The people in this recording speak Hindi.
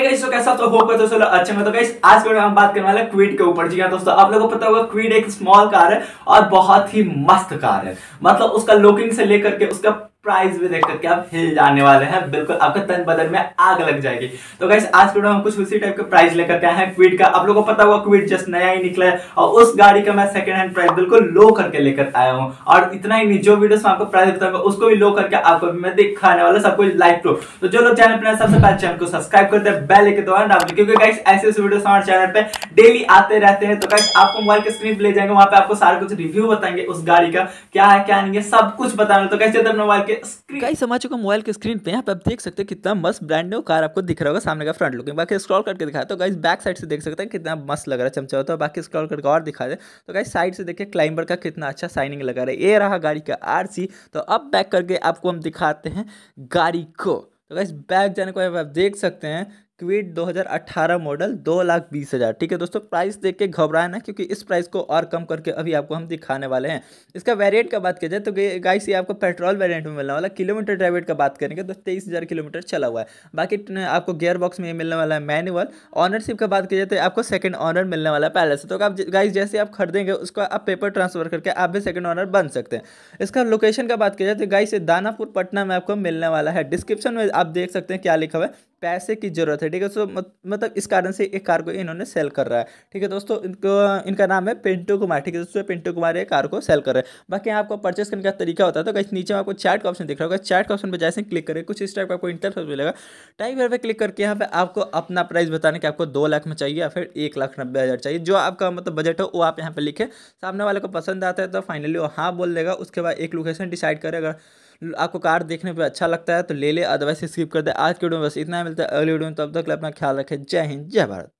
hey guys, so कैसा तो होप करते अच्छे में तो गाइस आज के हम बात करने वाले क्विड के ऊपर जी हाँ दोस्तों आप लोगों को पता होगा क्विड एक स्मॉल कार है और बहुत ही मस्त कार है मतलब उसका लुकिंग से लेकर के उसका प्राइस भी देख करके आप हिल जाने वाले हैं बिल्कुल आपका तन बदन में आग लग जाएगी तो गाइस आज वीडियो में कुछ उसी टाइप के प्राइस लेकर के आए हैं क्विट का आप लोगों को पता हुआ क्विड जस्ट नया ही निकला है और उस गाड़ी का मैं सेकंड हैंड प्राइस बिल्कुल लो करके लेकर आया हूँ और इतना ही नहीं जो वीडियो आपको प्राइस बताऊंगा उसको भी लो करके आपको भी मैं दिखाने वाला सब कुछ लाइव प्रूफ तो जो लोग चैनल पर सबसे पहले चैनल को सब्सक्राइब करते हैं बेल लेके दौरान डाल क्योंकि गाइस ऐसे ऐसे वीडियो हमारे चैनल पर डेली आते रहते हैं तो गाइस आपको मोबाइल के स्क्रीन पर ले जाएंगे वहां पर आपको सारा कुछ रिव्यू बताएंगे उस गाड़ी का क्या है क्या नहीं है सब कुछ बताना तो कैसे मोबाइल के स्क्रीन गाइस हम आ चुके मोबाइल के स्क्रीन पे यहाँ पे आप देख सकते हैं कितना मस्त ब्रांड न्यू कार आपको दिख रहा होगा सामने का फ्रंट लुकिंग बाकी स्क्रॉल करके दिखाते तो गाइस बैक साइड से देख सकते हैं कितना मस्त लग रहा है चमचा होता है बाकी स्क्रॉल करके और दिखा दे तो गाइस साइड से देखिए क्लाइंबर का कितना अच्छा साइनिंग लगा रहा है ये रहा गाड़ी का आर तो अब बैक करके आपको हम दिखाते हैं गाड़ी को तो गाइस बैक जाने को आप देख सकते हैं क्विड 2018 मॉडल दो लाख बीस हज़ार ठीक है दोस्तों प्राइस देख के घबराए ना क्योंकि इस प्राइस को और कम करके अभी आपको हम दिखाने वाले हैं इसका वेरिएंट का बात किया जाए तो गाइस ये आपको पेट्रोल वेरिएंट में मिलने वाला किलोमीटर ड्राइवेट का बात करेंगे तो तेईस हज़ार किलोमीटर चला हुआ है बाकी आपको गेयर बॉक्स में मिलने वाला है मैनुअल ऑनरशिप का बात की जाए तो आपको सेकेंड ऑनर मिलने वाला है पहले से तो आप गाइस जैसे आप खरीदेंगे उसको आप पेपर ट्रांसफर करके आप भी सेकेंड ऑनर बन सकते हैं इसका लोकेशन का बात की जाए तो गाइस दानापुर पटना में आपको मिलने वाला है डिस्क्रिप्शन में आप देख सकते हैं क्या लिखा हुआ है पैसे की ज़रूरत है ठीक है सो मतलब इस कारण से एक कार को इन्होंने सेल कर रहा है ठीक है दोस्तों इनको इनका नाम है पिंटू कुमार ठीक है दोस्तों पिंटू कुमार ये कार को सेल कर रहा है बाकी आपको परचेस करने का तरीका होता है तो कहीं नीचे में आपको चैट का ऑप्शन दिख रहा होगा चैट का ऑप्शन पर जैसे क्लिक करें कुछ इस टाइप का आपको इंटरफेस मिलेगा टाइप पर क्लिक करके यहाँ पे आपको अपना प्राइस बताने के आपको दो लाख में चाहिए या फिर एक लाख नब्बे हज़ार चाहिए जो आपका मतलब बजट हो वो आप यहाँ पर लिखें सामने वाले को पसंद आता है तो फाइनली वो हाँ बोल देगा उसके बाद एक लोकेशन डिसाइड करेगा आपको कार्ड देखने पर अच्छा लगता है तो ले ले अदरवाइज स्किप कर दे आज के वीडियो में बस इतना मिलता है अगले वीडियो में तब तक अपना ख्याल रखें जय हिंद जय भारत